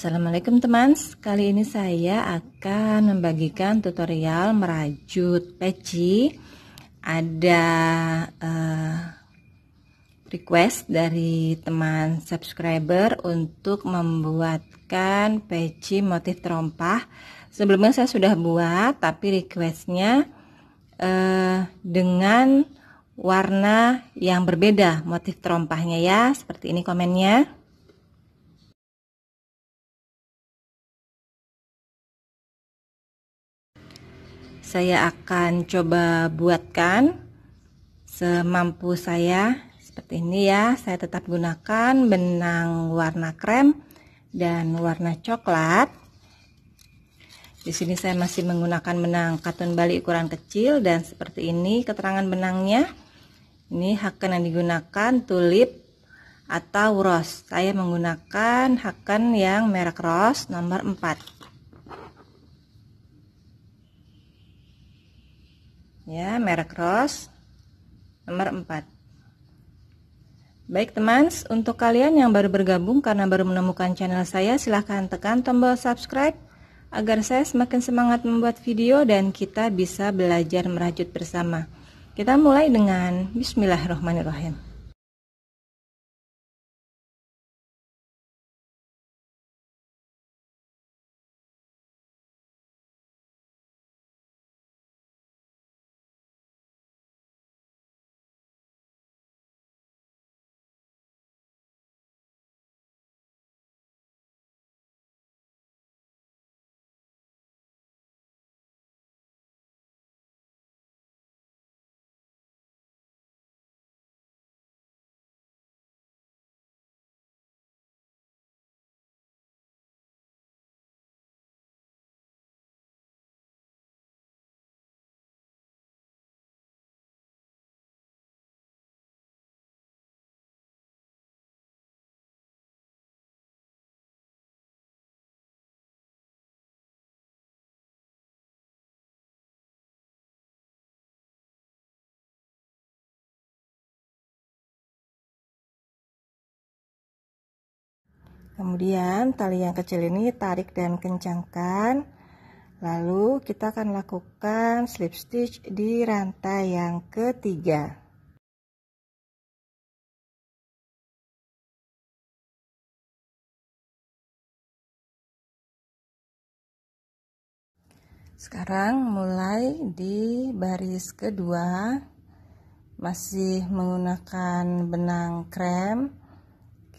Assalamualaikum teman, kali ini saya akan membagikan tutorial merajut peci Ada uh, request dari teman subscriber untuk membuatkan peci motif terompah Sebelumnya saya sudah buat, tapi requestnya uh, dengan warna yang berbeda motif terompahnya ya Seperti ini komennya saya akan coba buatkan semampu saya seperti ini ya saya tetap gunakan benang warna krem dan warna coklat di sini saya masih menggunakan benang katun bali ukuran kecil dan seperti ini keterangan benangnya ini haken yang digunakan tulip atau rose saya menggunakan haken yang merek rose nomor 4 ya merek Rose nomor 4 Baik teman, untuk kalian yang baru bergabung karena baru menemukan channel saya, silahkan tekan tombol subscribe agar saya semakin semangat membuat video dan kita bisa belajar merajut bersama. Kita mulai dengan Bismillahirrahmanirrahim. kemudian tali yang kecil ini tarik dan kencangkan lalu kita akan lakukan slip stitch di rantai yang ketiga Sekarang mulai di baris kedua masih menggunakan benang krem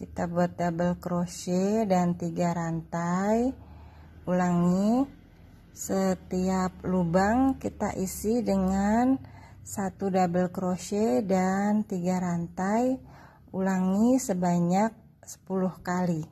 kita buat double crochet dan tiga rantai ulangi setiap lubang kita isi dengan satu double crochet dan tiga rantai ulangi sebanyak 10 kali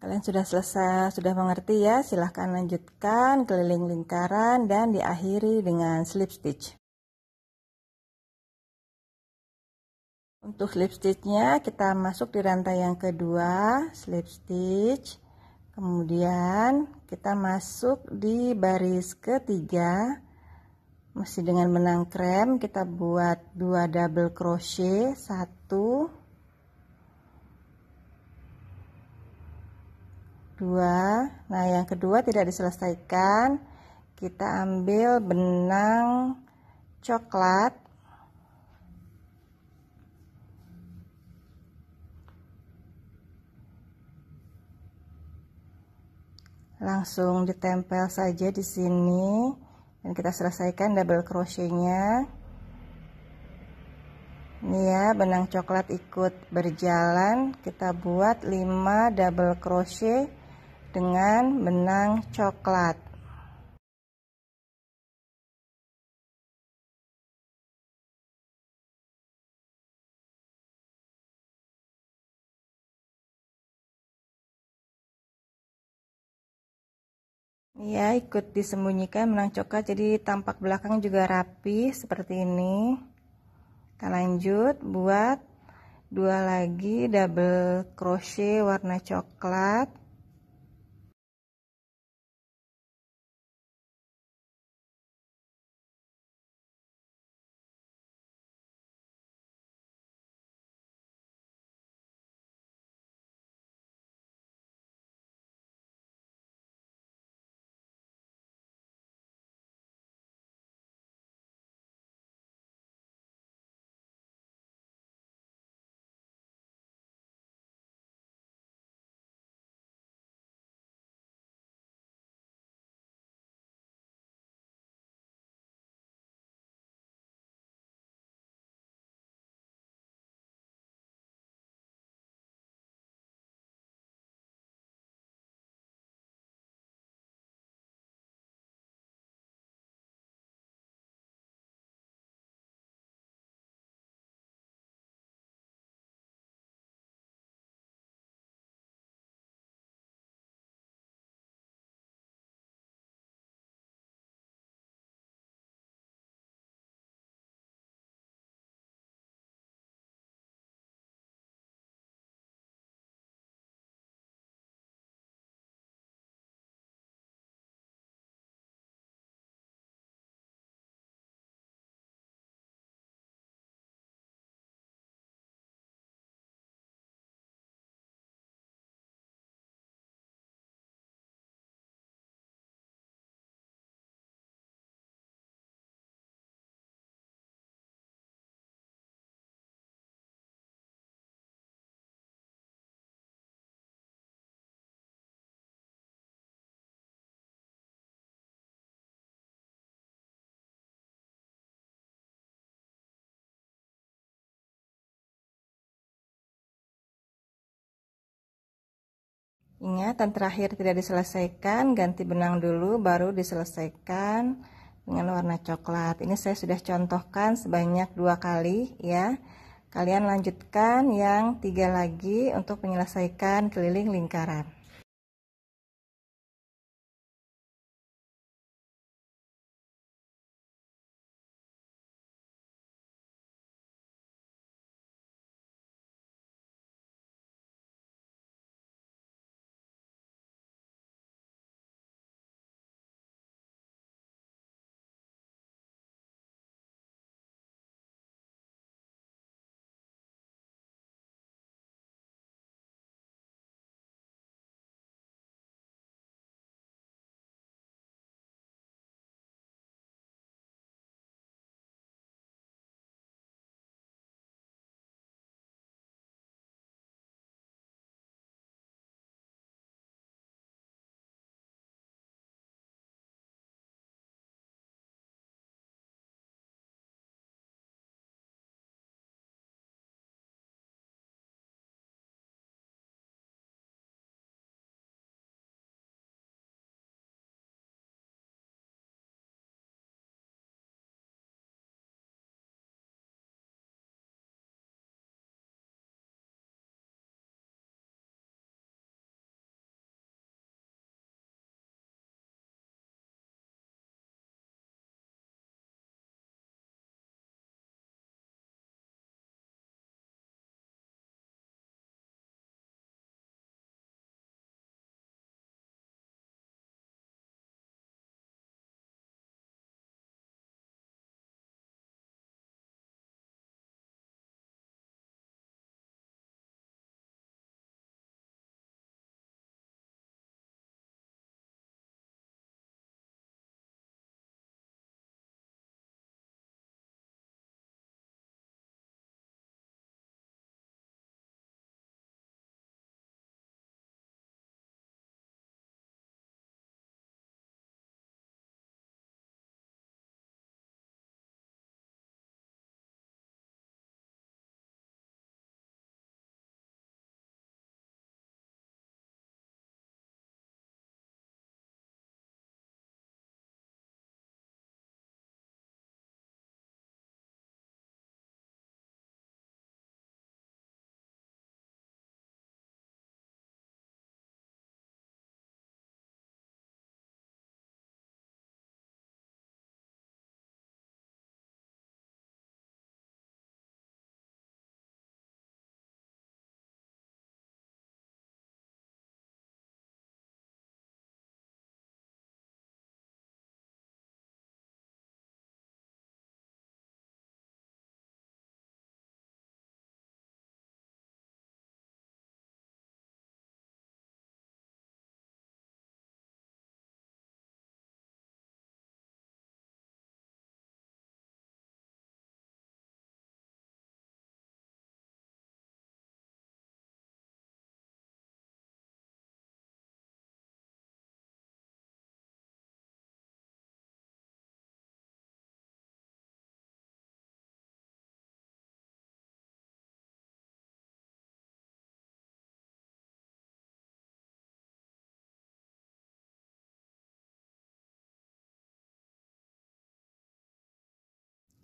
Kalian sudah selesai, sudah mengerti ya? Silahkan lanjutkan keliling lingkaran dan diakhiri dengan slip stitch. Untuk slip stitchnya kita masuk di rantai yang kedua, slip stitch. Kemudian kita masuk di baris ketiga, masih dengan benang krem kita buat dua double crochet, satu, 2 nah yang kedua tidak diselesaikan kita ambil benang coklat langsung ditempel saja di sini dan kita selesaikan double crochetnya ini ya benang coklat ikut berjalan kita buat 5 double crochet dengan benang coklat. Ya, ikut disembunyikan benang coklat jadi tampak belakang juga rapi seperti ini. Kita lanjut buat dua lagi double crochet warna coklat. Ingat, dan terakhir tidak diselesaikan, ganti benang dulu baru diselesaikan dengan warna coklat. Ini saya sudah contohkan sebanyak dua kali ya. Kalian lanjutkan yang tiga lagi untuk menyelesaikan keliling lingkaran.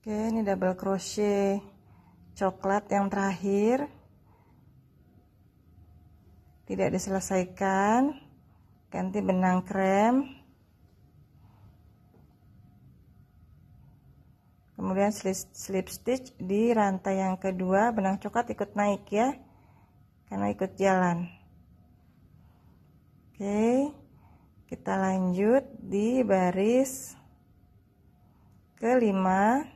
oke ini double crochet coklat yang terakhir tidak diselesaikan ganti benang krem kemudian slip slip stitch di rantai yang kedua benang coklat ikut naik ya karena ikut jalan oke kita lanjut di baris kelima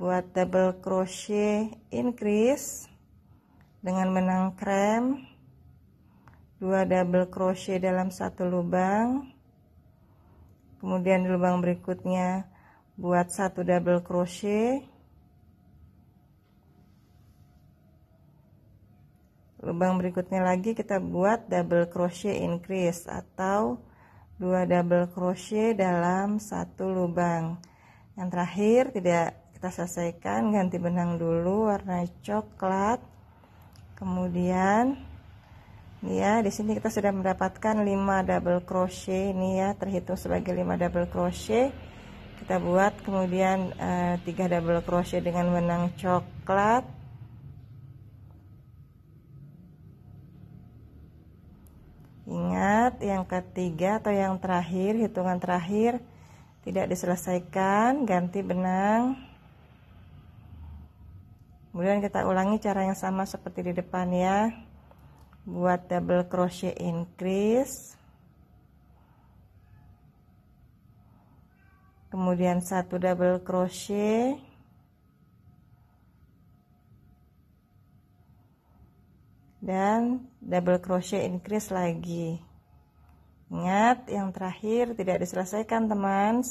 buat double crochet increase dengan krem dua double crochet dalam satu lubang kemudian di lubang berikutnya buat satu double crochet lubang berikutnya lagi kita buat double crochet increase atau dua double crochet dalam satu lubang yang terakhir tidak kita selesaikan ganti benang dulu warna coklat kemudian ya di sini kita sudah mendapatkan 5 double crochet ini ya terhitung sebagai 5 double crochet kita buat kemudian eh, 3 double crochet dengan benang coklat ingat yang ketiga atau yang terakhir hitungan terakhir tidak diselesaikan ganti benang kemudian kita ulangi cara yang sama seperti di depan ya buat double crochet increase kemudian satu double crochet dan double crochet increase lagi ingat yang terakhir tidak diselesaikan teman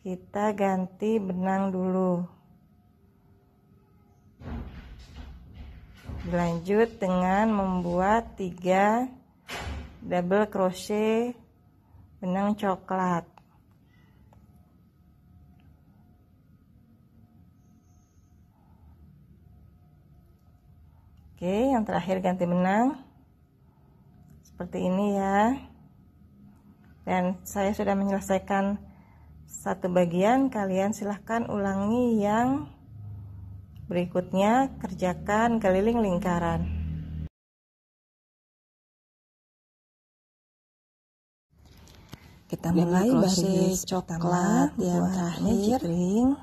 kita ganti benang dulu lanjut dengan membuat tiga double crochet benang coklat oke yang terakhir ganti benang seperti ini ya dan saya sudah menyelesaikan satu bagian kalian silahkan ulangi yang Berikutnya, kerjakan keliling lingkaran. Kita mulai baris coklat yang terakhir kering.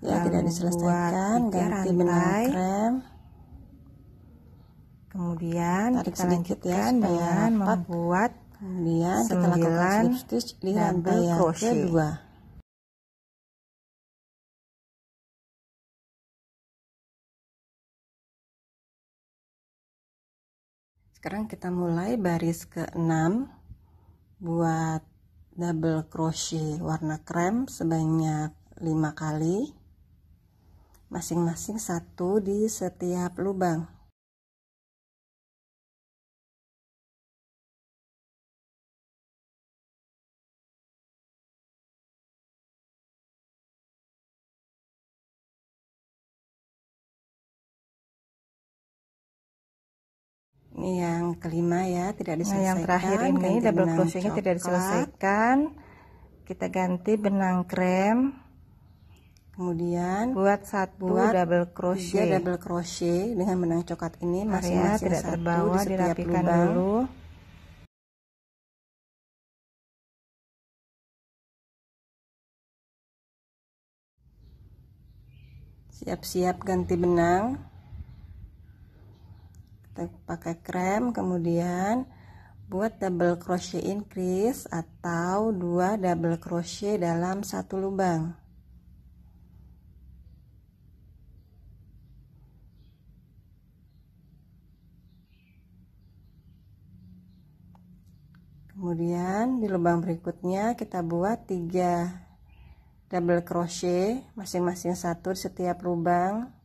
Ya, tidak diselesaikan, ganti benang krem. Kemudian Tarik kita sedikit ya, dengan membuat kemudian kita lakukan slip stitch di rantai yang kedua. sekarang kita mulai baris ke 6 buat double crochet warna krem sebanyak 5 kali masing-masing satu di setiap lubang Ini yang kelima ya, tidak diselesaikan. Nah, yang terakhir ini ganti double crochetnya tidak diselesaikan. Kita ganti benang krem. Kemudian buat satu buat double crochet. double crochet dengan benang coklat ini masih tidak terbawa, di dirapikan lubang. dulu. siap-siap ganti benang pakai krem kemudian buat double crochet increase atau dua double crochet dalam satu lubang kemudian di lubang berikutnya kita buat tiga double crochet masing-masing satu setiap lubang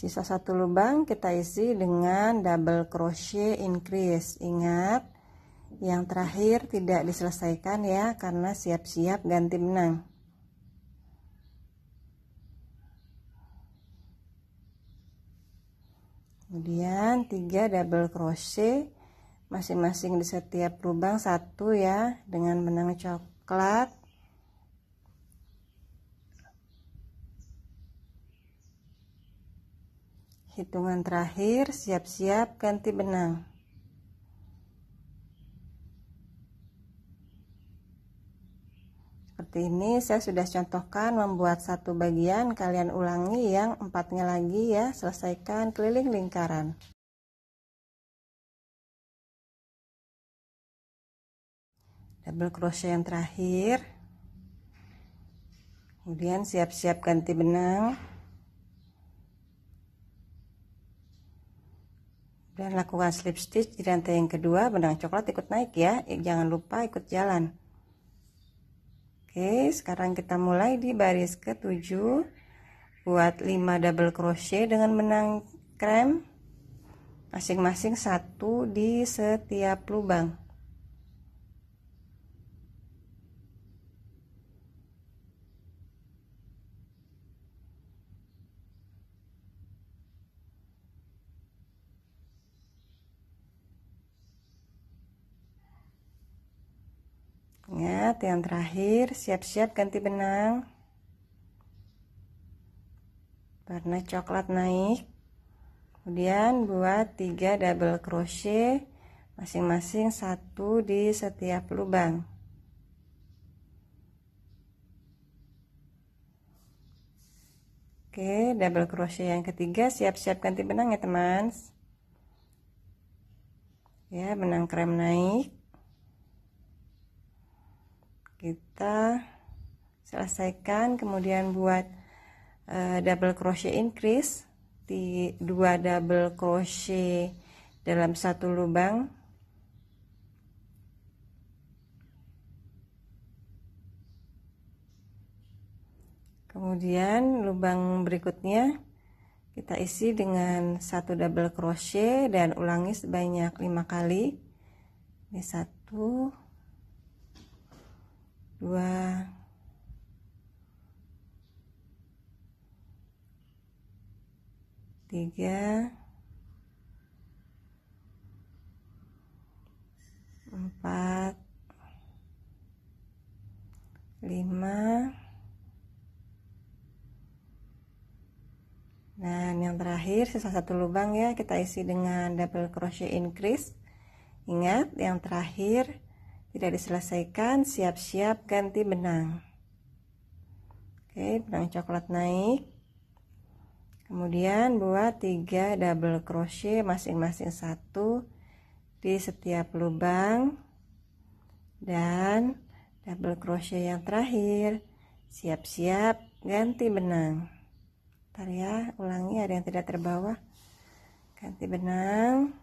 sisa satu lubang kita isi dengan double crochet increase ingat yang terakhir tidak diselesaikan ya karena siap-siap ganti benang kemudian tiga double crochet masing-masing di setiap lubang satu ya dengan benang coklat hitungan terakhir siap-siap ganti benang seperti ini saya sudah contohkan membuat satu bagian kalian ulangi yang empatnya lagi ya selesaikan keliling lingkaran double crochet yang terakhir kemudian siap-siap ganti benang Kemudian lakukan slip stitch di rantai yang kedua, benang coklat ikut naik ya. Eh, jangan lupa ikut jalan. Oke, sekarang kita mulai di baris ke-7. Buat 5 double crochet dengan benang krem masing-masing satu di setiap lubang. yang terakhir siap-siap ganti benang warna coklat naik kemudian buat 3 double crochet masing-masing satu di setiap lubang Oke, double crochet yang ketiga siap-siap ganti benang ya teman. Ya, benang krem naik kita selesaikan kemudian buat uh, double crochet increase di dua double crochet dalam satu lubang kemudian lubang berikutnya kita isi dengan satu double crochet dan ulangi sebanyak lima kali ini satu dua tiga empat lima dan yang terakhir sisa satu lubang ya kita isi dengan double crochet increase ingat yang terakhir tidak diselesaikan siap-siap ganti benang oke benang coklat naik kemudian buat 3 double crochet masing-masing satu di setiap lubang dan double crochet yang terakhir siap-siap ganti benang ntar ya ulangi ada yang tidak terbawa ganti benang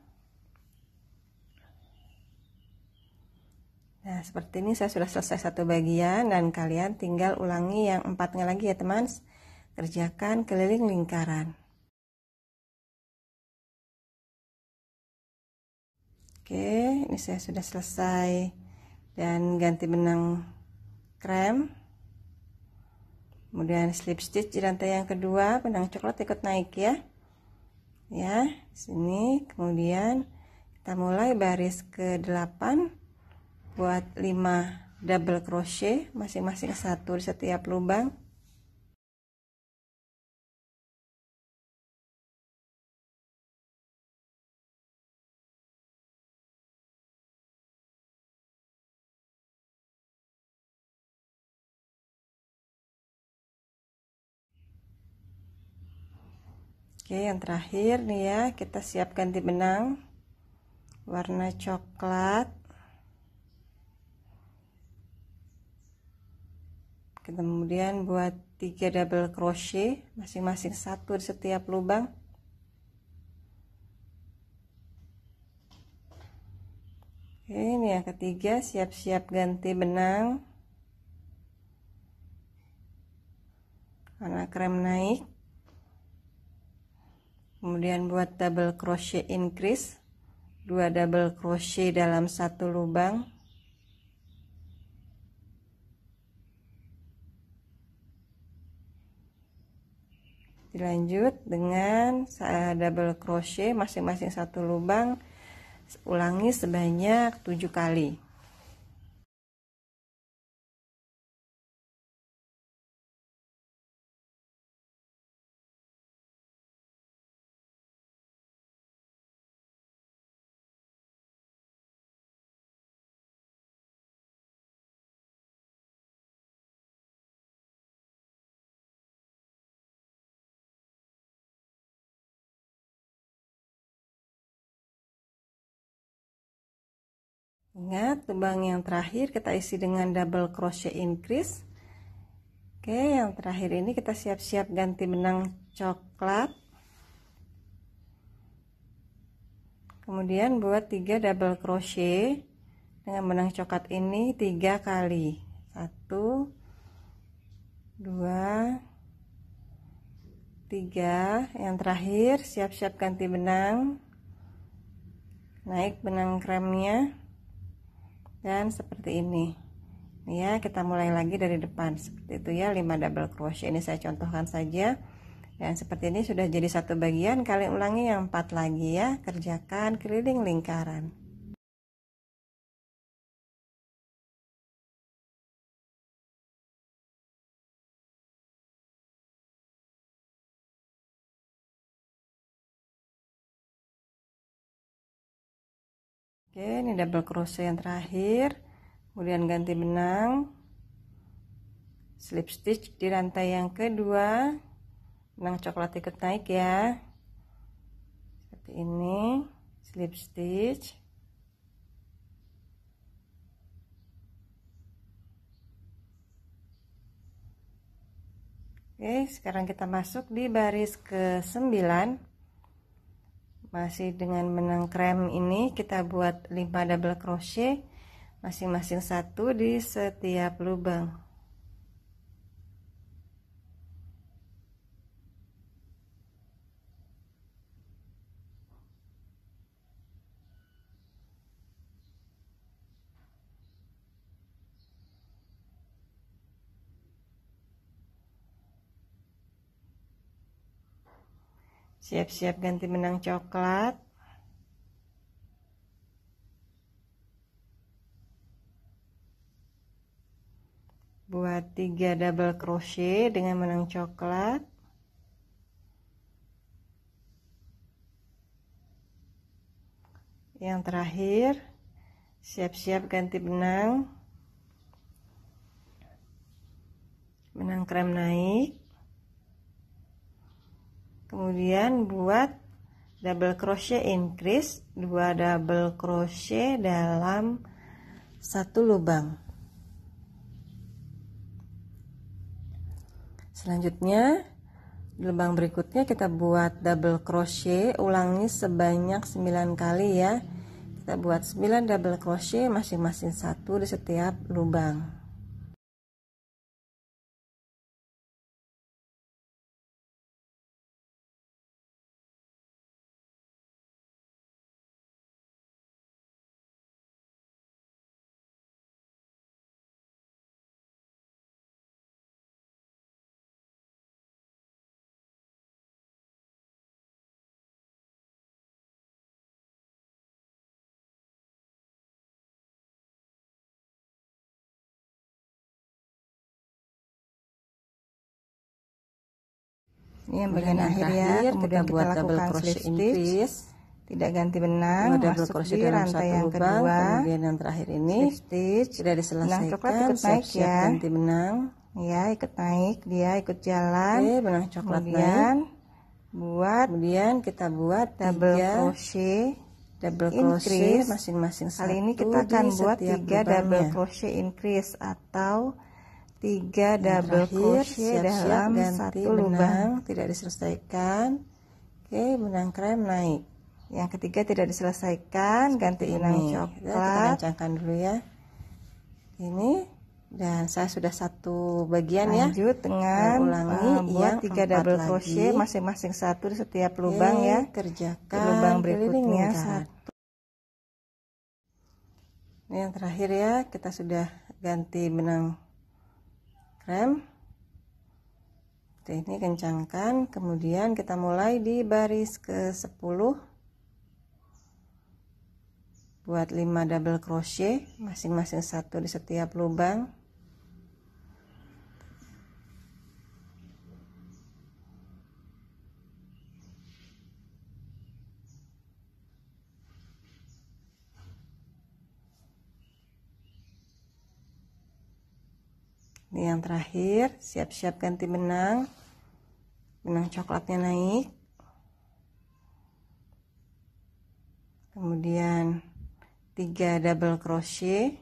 Nah, seperti ini saya sudah selesai satu bagian dan kalian tinggal ulangi yang empatnya lagi ya teman. Kerjakan keliling lingkaran. Oke, ini saya sudah selesai dan ganti benang krem. Kemudian slip stitch di rantai yang kedua, benang coklat ikut naik ya. Ya, sini kemudian kita mulai baris ke-8 buat 5 double crochet masing-masing satu di setiap lubang Oke, yang terakhir nih ya, kita siapkan di benang warna coklat. kemudian buat tiga double crochet masing-masing satu di setiap lubang Oke, ini yang ketiga siap-siap ganti benang karena krem naik kemudian buat double crochet increase dua double crochet dalam satu lubang dilanjut dengan double crochet masing-masing satu lubang ulangi sebanyak tujuh kali ingat lubang yang terakhir kita isi dengan double crochet increase oke yang terakhir ini kita siap-siap ganti benang coklat kemudian buat 3 double crochet dengan benang coklat ini 3 kali 1 2 3 yang terakhir siap-siap ganti benang naik benang kremnya dan seperti ini ya kita mulai lagi dari depan seperti itu ya 5 double crochet ini saya contohkan saja dan seperti ini sudah jadi satu bagian kalian ulangi yang empat lagi ya kerjakan keliling lingkaran oke ini double crochet yang terakhir kemudian ganti benang slip stitch di rantai yang kedua benang coklat ikut naik ya seperti ini slip stitch Oke, sekarang kita masuk di baris ke 9 masih dengan benang krem ini kita buat 5 double crochet masing-masing satu di setiap lubang siap-siap ganti benang coklat buat 3 double crochet dengan benang coklat yang terakhir siap-siap ganti benang benang krem naik kemudian buat double crochet increase 2 double crochet dalam satu lubang selanjutnya lubang berikutnya kita buat double crochet ulangi sebanyak 9 kali ya kita buat 9 double crochet masing-masing satu di setiap lubang ini yang iya, bagian akhir ya kemudian kita, kita lakukan crochet stitch tidak ganti benang masuk crochet di rantai yang lubang, kedua kemudian yang terakhir ini stitch tidak diselesaikan Nah, coklat ikut naik ya ganti benang ya ikut naik dia ikut jalan Oke, benang coklat kemudian naik. buat kemudian kita buat double tiga, crochet double crochet masing-masing kali ini kita akan buat tiga double crochet increase atau tiga double crochet siap, dalam ganti satu benang. tidak diselesaikan oke benang krem naik yang ketiga tidak diselesaikan ganti benang coklat kita kencangkan dulu ya ini dan saya sudah satu bagian ya. lanjut ya dengan ulangi uh, buat yang tiga double crochet masing-masing satu di setiap lubang ya kerjakan di lubang berikutnya satu ini yang terakhir ya kita sudah ganti benang rem ini kencangkan kemudian kita mulai di baris ke 10 buat 5 double crochet masing-masing satu di setiap lubang ini yang terakhir siap-siap ganti benang benang coklatnya naik kemudian 3 double crochet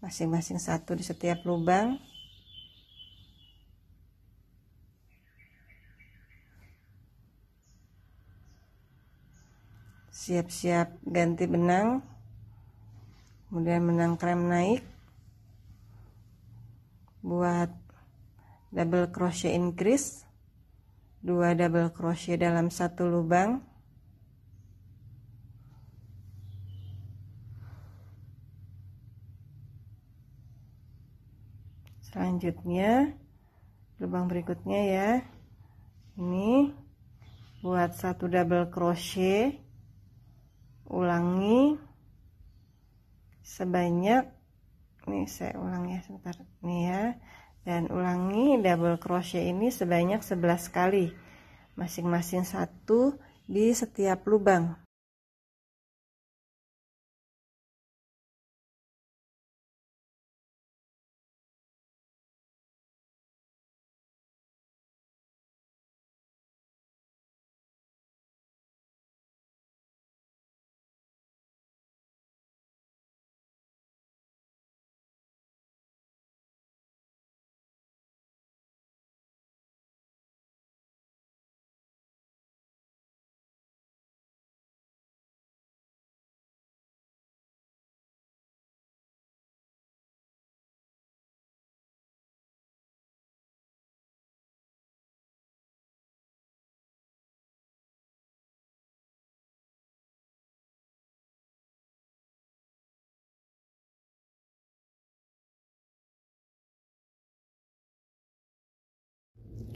masing-masing satu di setiap lubang siap-siap ganti benang kemudian benang krem naik buat double crochet increase 2 double crochet dalam satu lubang selanjutnya lubang berikutnya ya ini buat satu double crochet ulangi sebanyak nih saya ulang ya sebentar nih ya dan ulangi double crochet ini sebanyak 11 kali masing-masing satu di setiap lubang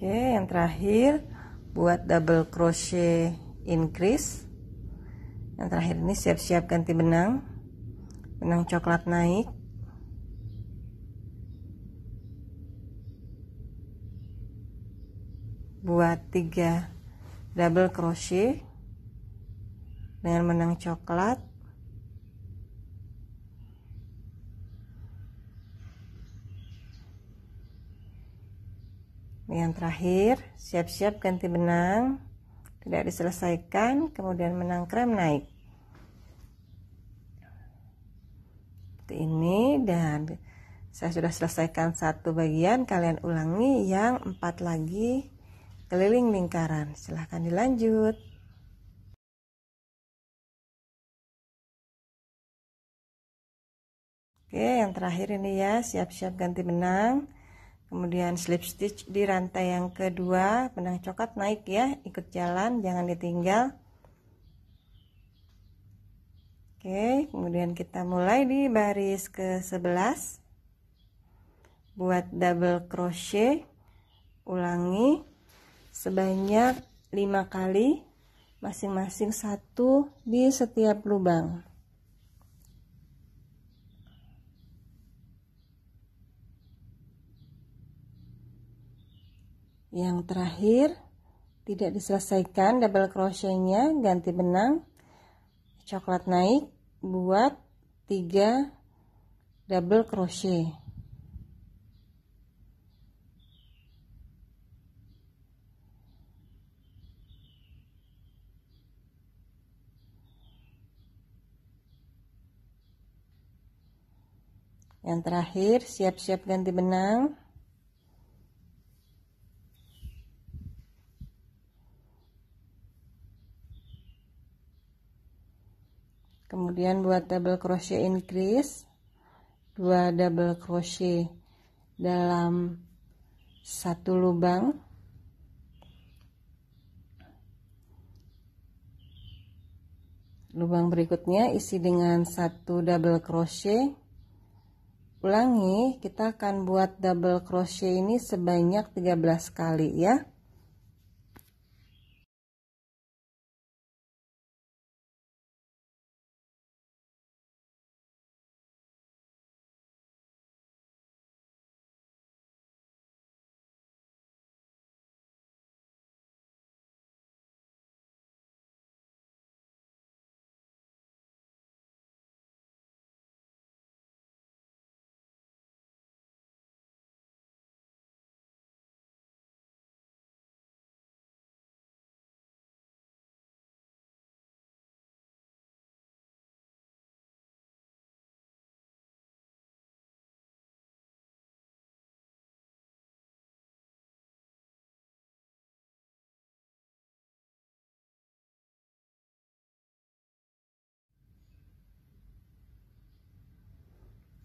oke yang terakhir buat double crochet increase yang terakhir ini siap-siap ganti benang benang coklat naik buat 3 double crochet dengan benang coklat yang terakhir siap-siap ganti benang tidak diselesaikan kemudian benang krem naik seperti ini dan saya sudah selesaikan satu bagian kalian ulangi yang empat lagi keliling lingkaran silahkan dilanjut Oke, yang terakhir ini ya, siap-siap ganti benang kemudian slip stitch di rantai yang kedua benang coklat naik ya ikut jalan jangan ditinggal Oke kemudian kita mulai di baris ke 11 buat double crochet ulangi sebanyak 5 kali masing-masing satu di setiap lubang yang terakhir tidak diselesaikan double crochetnya ganti benang coklat naik buat tiga double crochet yang terakhir siap-siap ganti benang kemudian buat double crochet increase dua double crochet dalam satu lubang lubang berikutnya isi dengan satu double crochet ulangi kita akan buat double crochet ini sebanyak 13 kali ya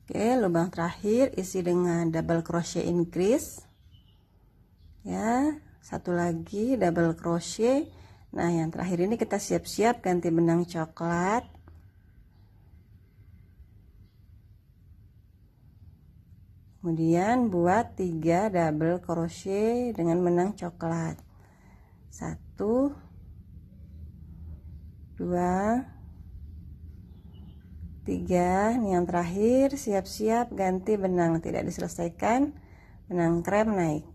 Oke, lubang terakhir isi dengan double crochet increase. Ya, satu lagi double crochet. Nah, yang terakhir ini kita siap-siap ganti benang coklat. Kemudian buat 3 double crochet dengan benang coklat. 1 2 tiga, ini yang terakhir siap-siap ganti benang tidak diselesaikan benang krem naik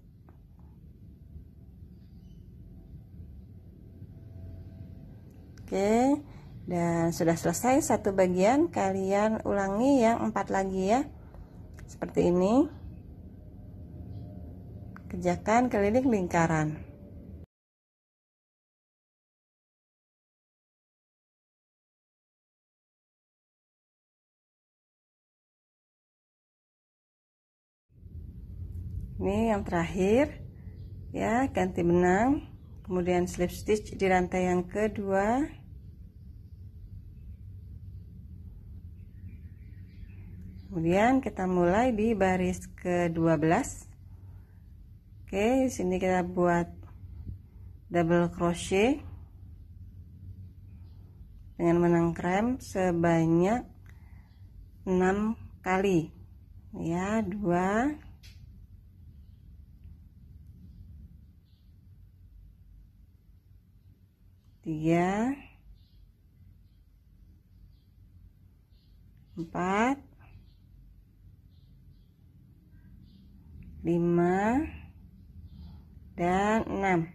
Oke, dan sudah selesai satu bagian, kalian ulangi yang empat lagi ya. Seperti ini. Kerjakan keliling lingkaran. ini yang terakhir ya ganti benang kemudian slip stitch di rantai yang kedua kemudian kita mulai di baris ke-12 oke di sini kita buat double crochet dengan menang krem sebanyak 6 kali ya 2 3 4 5 dan 6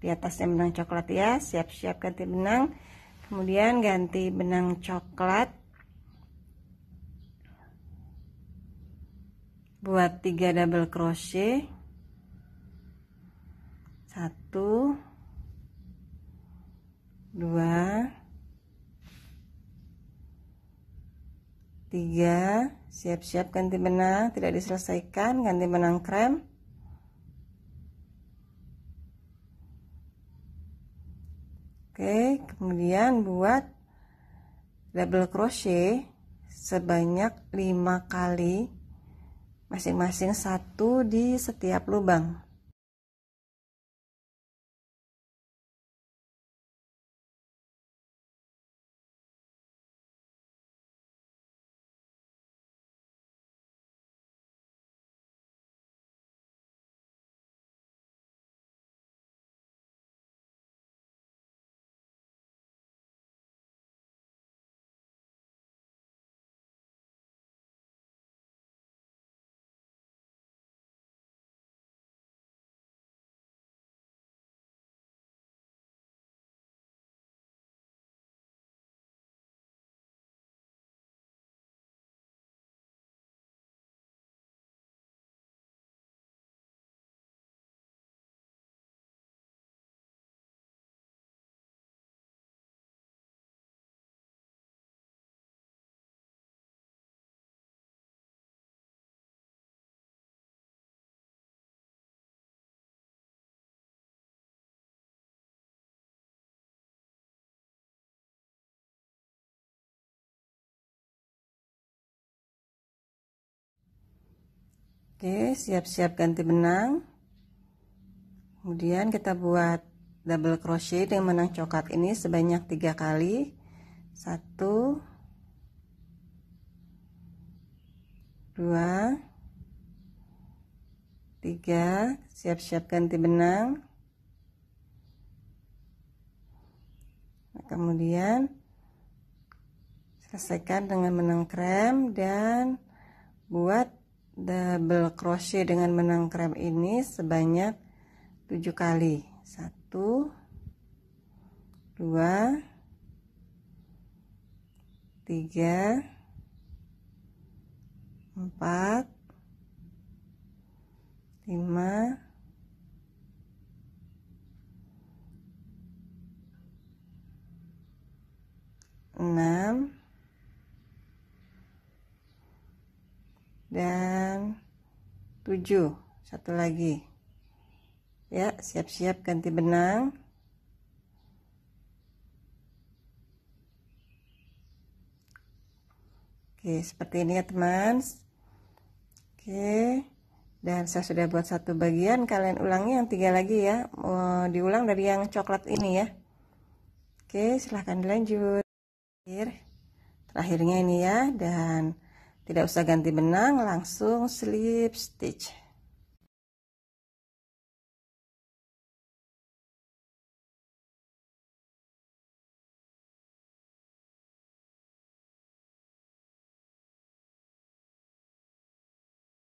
di atasnya benang coklat ya siap-siap ganti benang kemudian ganti benang coklat buat 3 double crochet 1 dua tiga siap-siap ganti benang tidak diselesaikan ganti benang krem Oke, kemudian buat double crochet sebanyak 5 kali masing-masing satu di setiap lubang. Oke, siap-siap ganti benang. Kemudian kita buat double crochet dengan benang coklat ini sebanyak tiga kali. Satu, dua, tiga. Siap-siap ganti benang. kemudian selesaikan dengan benang krem dan buat double crochet dengan benang krem ini sebanyak 7 kali 1 2 3 4 5 6 7 dan 7 satu lagi ya siap-siap ganti benang oke seperti ini ya teman oke dan saya sudah buat satu bagian kalian ulangi yang tiga lagi ya Mau diulang dari yang coklat ini ya oke silahkan dilanjut terakhirnya ini ya dan tidak usah ganti benang langsung slip stitch